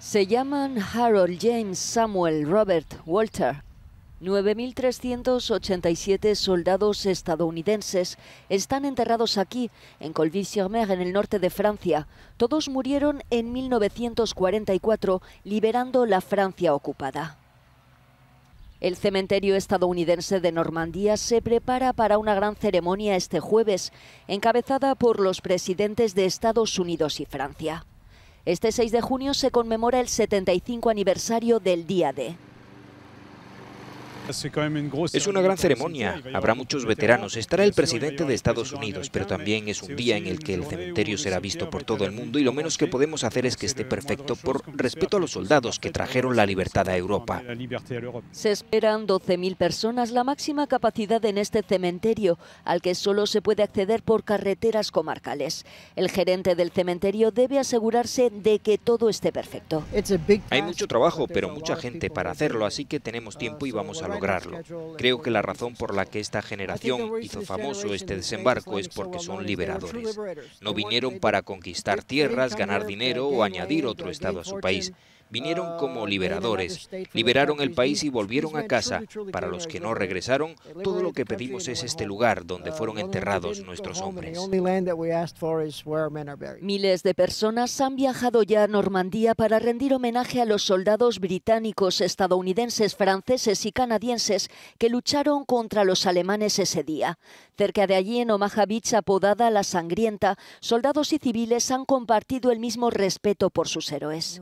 Se llaman Harold James Samuel Robert Walter. 9.387 soldados estadounidenses están enterrados aquí, en Colville-sur-Mer, en el norte de Francia. Todos murieron en 1944, liberando la Francia ocupada. El cementerio estadounidense de Normandía se prepara para una gran ceremonia este jueves, encabezada por los presidentes de Estados Unidos y Francia. Este 6 de junio se conmemora el 75 aniversario del Día de. Es una gran ceremonia, habrá muchos veteranos, estará el presidente de Estados Unidos, pero también es un día en el que el cementerio será visto por todo el mundo y lo menos que podemos hacer es que esté perfecto por respeto a los soldados que trajeron la libertad a Europa. Se esperan 12.000 personas, la máxima capacidad en este cementerio, al que solo se puede acceder por carreteras comarcales. El gerente del cementerio debe asegurarse de que todo esté perfecto. Hay mucho trabajo, pero mucha gente para hacerlo, así que tenemos tiempo y vamos a Creo que la razón por la que esta generación hizo famoso este desembarco es porque son liberadores. No vinieron para conquistar tierras, ganar dinero o añadir otro Estado a su país vinieron como ah, liberadores, liberaron el país y volvieron a casa. Para los que no regresaron, todo lo que pedimos es este lugar donde uh, fueron enterrados nuestros hombres. Miles de personas han viajado ya a Normandía para rendir homenaje a los soldados británicos, estadounidenses, franceses y canadienses que lucharon contra los alemanes ese día. Cerca de allí, en Omaha Beach, apodada La Sangrienta, soldados y civiles han compartido el mismo respeto por sus héroes.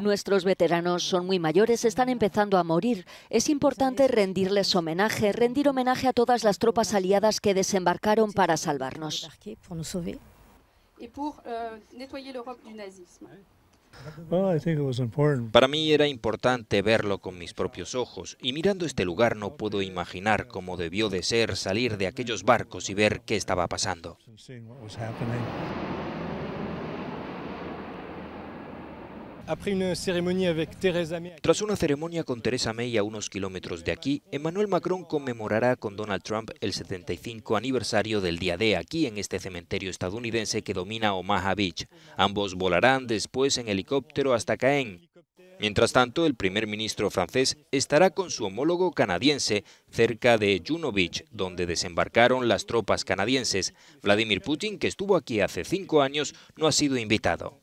Nuestros veteranos son muy mayores, están empezando a morir. Es importante rendirles homenaje, rendir homenaje a todas las tropas aliadas que desembarcaron para salvarnos. Euh, para mí era importante verlo con mis propios ojos y mirando este lugar no puedo imaginar cómo debió de ser salir de aquellos barcos y ver qué estaba pasando. Tras una ceremonia con Theresa May a unos kilómetros de aquí, Emmanuel Macron conmemorará con Donald Trump el 75 aniversario del Día D aquí en este cementerio estadounidense que domina Omaha Beach. Ambos volarán después en helicóptero hasta Caen. Mientras tanto, el primer ministro francés estará con su homólogo canadiense cerca de Juno Beach, donde desembarcaron las tropas canadienses. Vladimir Putin, que estuvo aquí hace cinco años, no ha sido invitado.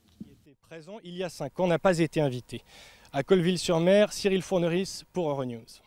il y a cinq ans, n'a pas été invité. À Colville-sur-Mer, Cyril Fourneris pour Euronews.